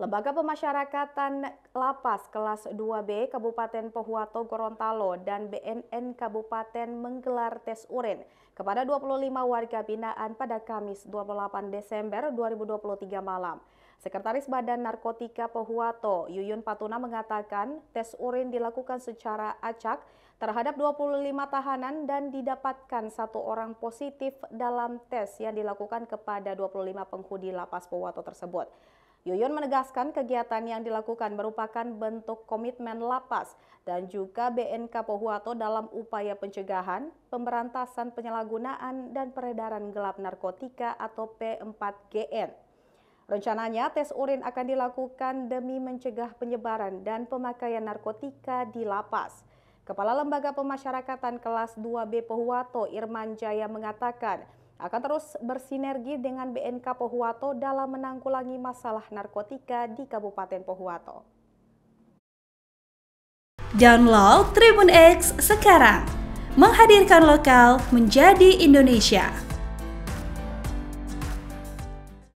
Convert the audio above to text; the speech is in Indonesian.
Lembaga Pemasyarakatan Lapas Kelas 2B Kabupaten Pohuwato Gorontalo dan BNN Kabupaten menggelar tes urin kepada 25 warga binaan pada Kamis 28 Desember 2023 malam. Sekretaris Badan Narkotika Pohuwato, Yuyun Patuna mengatakan tes urin dilakukan secara acak terhadap 25 tahanan dan didapatkan satu orang positif dalam tes yang dilakukan kepada 25 penghuni lapas Pohuwato tersebut. Yoyon menegaskan kegiatan yang dilakukan merupakan bentuk komitmen lapas dan juga BNK Pohuwato dalam upaya pencegahan, pemberantasan penyalahgunaan, dan peredaran gelap narkotika atau P4GN. Rencananya tes urin akan dilakukan demi mencegah penyebaran dan pemakaian narkotika di lapas. Kepala Lembaga Pemasyarakatan Kelas 2B Pohuwato Irman Jaya mengatakan, akan terus bersinergi dengan BNK Pohuwato dalam menanggulangi masalah narkotika di Kabupaten Pohuwato. Download Tribun X sekarang, menghadirkan lokal menjadi Indonesia.